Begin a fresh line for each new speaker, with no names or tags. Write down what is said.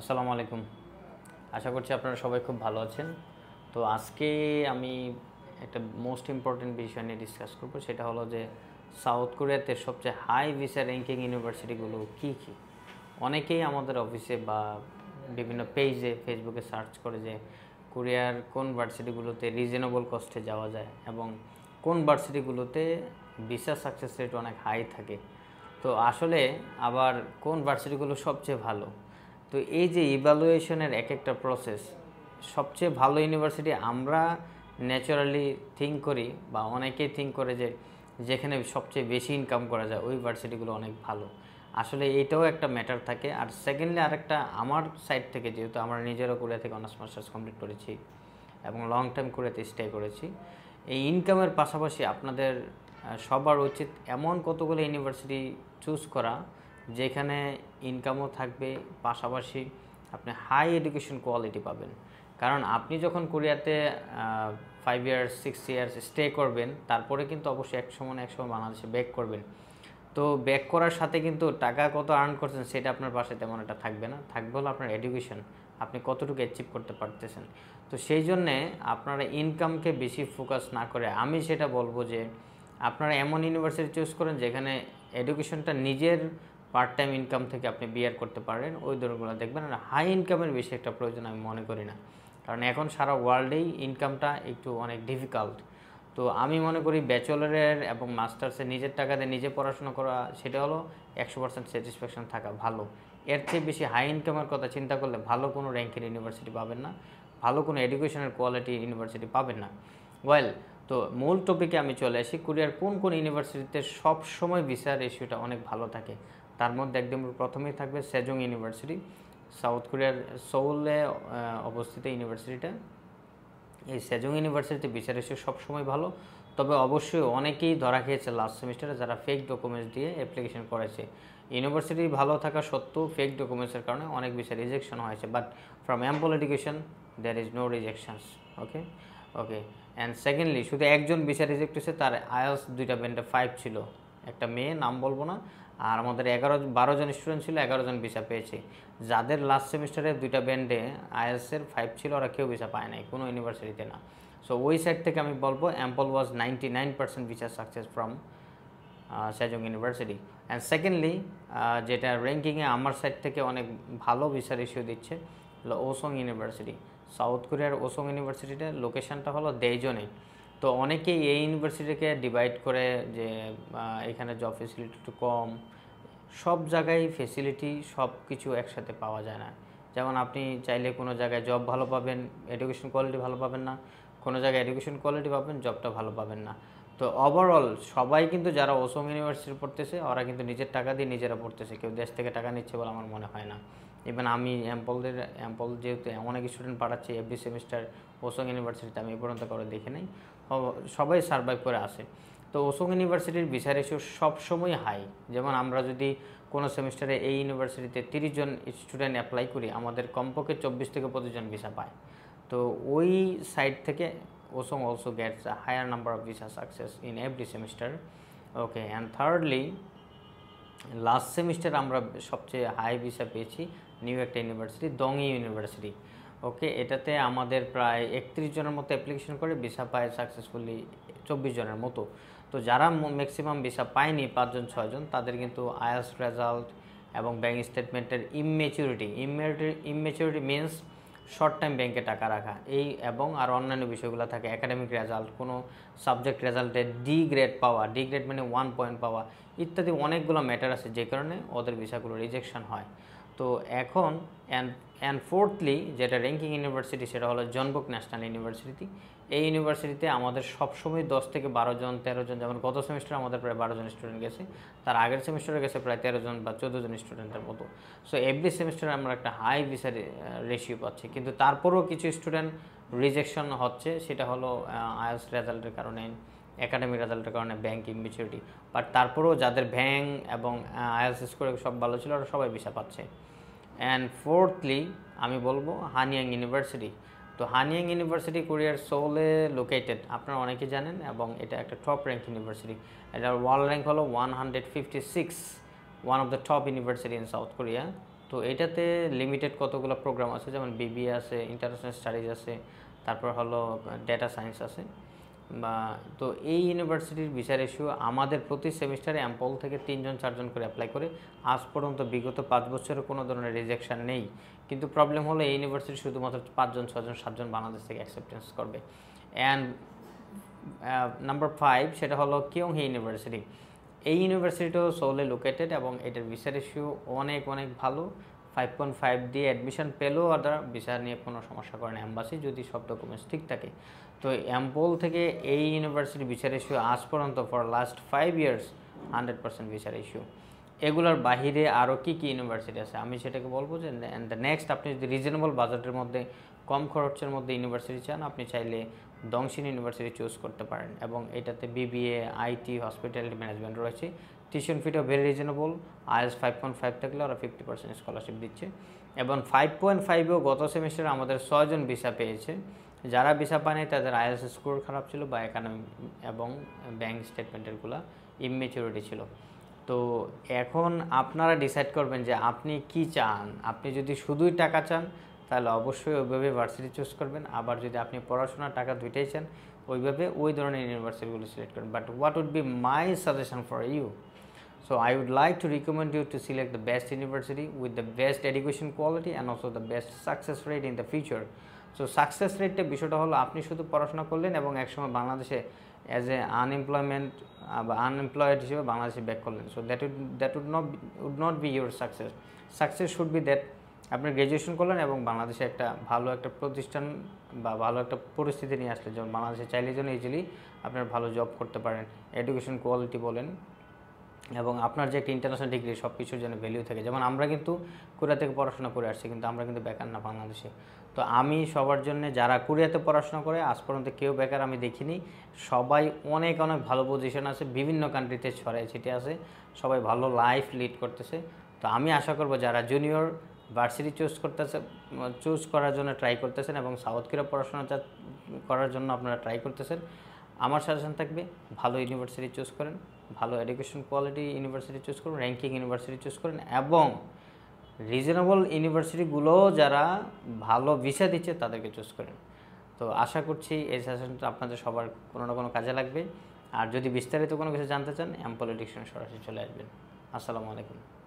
আসসালামু আলাইকুম আশা করছি আপনারা সবাই খুব ভালো আছেন তো আজকে আমি একটা মোস্ট ইম্পর্টেন্ট বিষয় নিয়ে ডিসকাস করবো সেটা হলো যে সাউথ কোরিয়াতে সবচেয়ে হাই ভিসা র্যাঙ্কিং ইউনিভার্সিটিগুলো কী কী অনেকেই আমাদের অফিসে বা বিভিন্ন পেজে ফেসবুকে সার্চ করে যে কোরিয়ার কোন ভার্সিটিগুলোতে রিজনেবল কস্টে যাওয়া যায় এবং কোন ভার্সিটিগুলোতে ভিসা সাকসেস রেট অনেক হাই থাকে তো আসলে আবার কোন ভার্সিটিগুলো সবচেয়ে ভালো তো এই যে ইভ্যালুয়েশনের এক একটা প্রসেস সবচেয়ে ভালো ইউনিভার্সিটি আমরা ন্যাচারালি থিঙ্ক করি বা অনেকেই থিঙ্ক করে যে যেখানে সবচেয়ে বেশি ইনকাম করা যায় ওই ইউনিভার্সিটিগুলো অনেক ভালো আসলে এইটাও একটা ম্যাটার থাকে আর সেকেন্ডলি আরেকটা আমার সাইড থেকে যেহেতু আমরা নিজেরও কোরিয়া থেকে অনার্স মাস্টার্স কমপ্লিট করেছি এবং লং টাইম কোরিয়াতে স্টে করেছি এই ইনকামের পাশাপাশি আপনাদের সবার উচিত এমন কতগুলো ইউনিভার্সিটি চুজ করা যেখানে ইনকামও থাকবে পাশাপাশি আপনি হাই এডুকেশন কোয়ালিটি পাবেন কারণ আপনি যখন কোরিয়াতে five years six years stay করবেন তারপরে কিন্তু অবশ্যই এক সময় এক সময় বাংলাদেশে ব্যাক করবেন তো ব্যাক করার সাথে কিন্তু টাকা কত আর্ন করছেন সেটা আপনার পাশে তেমন একটা থাকবে না থাকবে হলো আপনার এডুকেশন আপনি কতটুকু অ্যাচিভ করতে পারতেছেন তো সেই জন্যে আপনারা ইনকামকে বেশি ফোকাস না করে আমি সেটা বলবো যে আপনারা এমন ইউনিভার্সিটি চুজ করেন যেখানে এডুকেশনটা নিজের পার্ট টাইম ইনকাম থেকে আপনি বিয়ার করতে পারেন ওই দরগুলো দেখবেন আর হাই ইনকামের বেশি একটা প্রয়োজন আমি মনে করি না কারণ এখন সারা ওয়ার্ল্ডেই ইনকামটা একটু অনেক ডিফিকাল্ট তো আমি মনে করি ব্যাচেলারের এবং মাস্টার্সের নিজের টাকাতে নিজে পড়াশোনা করা সেটা হলো একশো পার্সেন্ট স্যাটিসফ্যাকশন থাকা ভালো এর চেয়ে বেশি হাই ইনকামের কথা চিন্তা করলে ভালো কোনো র্যাঙ্কের ইউনিভার্সিটি পাবেন না ভালো কোনো এডুকেশনের কোয়ালিটি ইউনিভার্সিটি পাবেন না ওয়েল তো মূল টপিকে আমি চলে আসি কোরিয়ার কোন কোন ইউনিভার্সিটিতে সব সময় ভিসা রেশিওটা অনেক ভালো থাকে তার মধ্যে একদম প্রথমেই থাকবে সেজং ইউনিভার্সিটি সাউথ কোরিয়ার সৌলে অবস্থিত ইউনিভার্সিটিটা এই সেজং ইউনিভার্সিটিতে ভিসা রেশিও সবসময় ভালো তবে অবশ্যই অনেকেই ধরা খেয়েছে লাস্ট সেমিস্টারে যারা ফেক ডকুমেন্টস দিয়ে অ্যাপ্লিকেশন করেছে ইউনিভার্সিটি ভালো থাকা সত্ত্বেও ফেক ডকুমেন্টসের কারণে অনেক বিষয় রিজেকশন হয়েছে but from Ample education there is no rejections okay okay and secondly শুধু একজন বিচার রিজেক্ট হয়েছে তার আয়স দুইটা ব্যান্ডে ফাইভ ছিল একটা মেয়ে নাম বলবো না আর আমাদের এগারো বারো জন স্টুডেন্ট ছিল এগারো জন ভিসা পেয়েছে যাদের লাস্ট সেমিস্টারে দুইটা ব্যান্ডে আইএসের ফাইভ ছিল ওরা কেউ ভিসা পায় নাই কোনো ইউনিভার্সিটিতে না সো ওই সাইড থেকে আমি বলবো Ample was ninety nine percent visa success from Sejong university and secondly যেটা র্যাঙ্কিংয়ে আমার সাইড থেকে অনেক ভালো ভিসা রেশিও দিচ্ছে ওসং ইউনিভার্সিটি সাউথ কোরিয়ার ওসং ইউনিভার্সিটিতে লোকেশানটা হলো দেইজনে তো অনেকেই এই ইউনিভার্সিটিকে ডিভাইড করে যে এখানে জব ফেসিলিটি একটু কম সব জায়গায় ফেসিলিটি সব কিছু একসাথে পাওয়া যায় না যেমন আপনি চাইলে কোনো জায়গায় জব ভালো পাবেন এডুকেশন কোয়ালিটি ভালো পাবেন না কোনো জায়গায় এডুকেশন কোয়ালিটি পাবেন জবটা ভালো পাবেন না তো ওভারঅল সবাই কিন্তু যারা ওসম ইউনিভার্সিটি পড়তেছে ওরা কিন্তু নিজের টাকা দিয়ে নিজেরা পড়তেছে কেউ দেশ থেকে টাকা নিচ্ছে বলে আমার মনে হয় না ইভেন আমি অ্যাম্পলদের অ্যাম্পল যেহেতু অনেক স্টুডেন্ট পাঠাচ্ছি এভরি সেমিস্টার ওসং ইউনিভার্সিটিতে আমি এ পর্যন্ত করে দেখি নাই সবাই সার্ভাইভ করে আসে তো ওসং ইউনিভার্সিটির বিচার ইস্যু সবসময় হাই যেমন আমরা যদি কোনো সেমিস্টারে এই ইউনিভার্সিটিতে তিরিশ জন স্টুডেন্ট অ্যাপ্লাই করি আমাদের কমপক্ষে চব্বিশ থেকে পঁচিশ জন ভিসা পায় তো ওই সাইড থেকে OSOM also gets a higher number of visa success in every semester. Okay, and thirdly, last semester আমরা সবচেয়ে হাই ভিসা পেয়েছি নিউ একটা ইউনিভার্সিটি দংই ইউনিভার্সিটি ওকে এটাতে আমাদের প্রায় একত্রিশ জনের মতো অ্যাপ্লিকেশন করে ভিসা পায় সাকসেসফুলি চব্বিশ জনের মতো তো যারা ম্যাক্সিমাম ভিসা পায়নি পাঁচজন ছয়জন তাদের কিন্তু আয়াস রেজাল্ট এবং ব্যাঙ্ক স্টেটমেন্টের immaturity immaturity means short time ব্যাংকে টাকা রাখা এই এবং আর অন্যান্য বিষয়গুলো থাকে একাডেমিক রেজাল্ট কোনো সাবজেক্ট রেজাল্টে ডি গ্রেড পাওয়া ডি গ্রেড মানে ওয়ান পয়েন্ট পাওয়া ইত্যাদি অনেকগুলো ম্যাটার আছে যে কারণে ওদের বিষয়গুলো রিজেকশন হয় তো এখন অ্যান্ড অ্যান্ড ফোর্থলি যেটা র্যাঙ্কিং ইউনিভার্সিটি সেটা হলো জনবুক ন্যাশনাল ইউনিভার্সিটি এই ইউনিভার্সিটিতে আমাদের সবসময় দশ থেকে বারো জন তেরো জন যেমন গত সেমিস্টারে আমাদের প্রায় বারো জন স্টুডেন্ট গেছে তার আগের সেমিস্টারে গেছে প্রায় তেরো জন বা চোদ্দো জন স্টুডেন্টের মতো সো এভরি সেমিস্টারে আমরা একটা হাই ভিসা রেশিও পাচ্ছি কিন্তু তারপরেও কিছু স্টুডেন্ট রিজেকশন হচ্ছে সেটা হলো আয়াস রেজাল্টের কারণে একাডেমিক রেজাল্টের কারণে ব্যাংক ইমিচিউরিটি বাট তারপরেও যাদের ব্যাং এবং আয়স স্কোর সব ভালো ছিল ওরা সবাই ভিসা পাচ্ছে অ্যান্ড ফোর্থলি আমি বলবো হানিয়াং ইউনিভার্সিটি তো হানিয়াং ইউনিভার্সিটি কোরিয়ার সোলে লোকেটেড আপনারা অনেকে জানেন এবং এটা একটা টপ র্যাঙ্ক ইউনিভার্সিটি এটার ওয়ার্ল্ড র্যাঙ্ক হলো one hundred fifty six one of the top university in South Korea তো এটাতে লিমিটেড কতগুলো প্রোগ্রাম আছে যেমন বিবিএ আছে ইন্টারন্যাশনাল স্টাডিজ আছে তারপর হলো ডেটা সায়েন্স আছে বা তো এই ইউনিভার্সিটির ভিসার ইস্যু আমাদের প্রতি সেমিস্টারে অ্যাম্পল থেকে তিনজন চারজন করে অ্যাপ্লাই করে আজ পর্যন্ত বিগত পাঁচ বছরে কোনো ধরনের রিজেকশান নেই কিন্তু প্রবলেম হলো এই ইউনিভার্সিটি শুধুমাত্র পাঁচজন ছজন সাতজন বাংলাদেশ থেকে অ্যাকসেপ্টেন্স করবে অ্যান্ড নাম্বার ফাইভ সেটা হলো হি ইউনিভার্সিটি এই ইউনিভার্সিটিও সোলে লোকেটেড এবং এটার ভিসার ইস্যু অনেক অনেক ভালো ফাইভ পয়েন্ট ফাইভ দিয়ে অ্যাডমিশন পেলেও আদার ভিসা নিয়ে কোনো সমস্যা করে না অ্যাম্বাসি যদি সব ডকুমেন্টস ঠিক থাকে তো অ্যাম্পল থেকে এই ইউনিভার্সিটি বিচার ইস্যু আজ পর্যন্ত for last five years hundred percent বিচার ইস্যু এগুলোর বাহিরে আরও কী কী ইউনিভার্সিটি আছে আমি সেটাকে বলবো যে অ্যান্ড দ্য নেক্সট আপনি যদি রিজনেবল বাজেটের মধ্যে কম খরচের মধ্যে ইউনিভার্সিটি চান আপনি চাইলে দংশিন ইউনিভার্সিটি চুজ করতে পারেন এবং এটাতে বিবিএ আইটি হসপিটালিটি ম্যানেজমেন্ট রয়েছে টিউশন ফিটা ভেরি রিজনেবল আইএস ফাইভ পয়েন্ট ফাইভ থাকলে ওরা ফিফটি পার্সেন্ট স্কলারশিপ দিচ্ছে এবং ফাইভ পয়েন্ট ফাইভেও গত সেমিস্টারে আমাদের ছয়জন ভিসা পেয়েছে যারা ভিসা পায়নি তাদের আইএস স্কোর খারাপ ছিল বা একানমি এবং ব্যাংক স্টেটমেন্টেরগুলো ইমেচিউরিটি ছিল তো এখন আপনারা ডিসাইড করবেন যে আপনি কি চান আপনি যদি শুধুই টাকা চান তাহলে অবশ্যই ওইভাবে ভার্সিটি চুজ করবেন আবার যদি আপনি পড়াশোনা টাকা দুইটাই চান ওইভাবে ওই ধরনের ইউনিভার্সিটিগুলো সিলেক্ট করবেন but what would be my suggestion for you So, I would like to recommend you to select the best university with the best education quality and also the best success rate in the future. So success রেটটা বিষয়টা হলো আপনি শুধু পড়াশোনা করলেন এবং একসময় বাংলাদেশে অ্যাজ এ আনএমপ্লয়মেন্ট বা আনএমপ্লয়েড হিসেবে বাংলাদেশে ব্যাক করলেন so that would that would not would not be your success success should be that আপনি গ্র্যাজুয়েশন করলেন এবং বাংলাদেশে একটা ভালো একটা প্রতিষ্ঠান বা ভালো একটা পরিস্থিতি নিয়ে আসলেন যেমন বাংলাদেশে চাইলে যেন ইজিলি আপনার ভালো জব করতে পারেন এডুকেশন কোয়ালিটি বলেন এবং আপনার যে একটা ইন্টারন্যাশনাল ডিগ্রি সব কিছুর যেন ভ্যালিউ থাকে যেমন আমরা কিন্তু কোরিয়া থেকে পড়াশোনা করে আসছি কিন্তু আমরা কিন্তু বেকার না বাংলাদেশে তো আমি সবার জন্য যারা কোরিয়াতে পড়াশোনা করে আজ পর্যন্ত কেউ বেকার আমি দেখিনি সবাই অনেক অনেক ভালো পজিশন আছে বিভিন্ন কান্ট্রিতে ছড়ায় ছিটে আছে সবাই ভালো লাইফ লিড করতেছে তো আমি আশা করব যারা জুনিয়র ভার্সিটি চুজ করতেছে চুজ করার জন্য ট্রাই করতেছেন এবং সাউথ কোরিয়া পড়াশোনা করার জন্য আপনারা ট্রাই করতেছেন আমার সাজেশন থাকবে ভালো ইউনিভার্সিটি চুজ করেন ভালো এডুকেশন কোয়ালিটি ইউনিভার্সিটি চুজ করুন র্যাঙ্কিং ইউনিভার্সিটি চুজ করুন এবং রিজনেবল ইউনিভার্সিটিগুলো যারা ভালো ভিসা দিচ্ছে তাদেরকে চুজ করেন তো আশা করছি এই সেশনটা আপনাদের সবার কোনো না কোনো কাজে লাগবে আর যদি বিস্তারিত কোনো কিছু জানতে চান অ্যাম্পলিটিক্সন সরাসরি চলে আসবেন আসসালামু আলাইকুম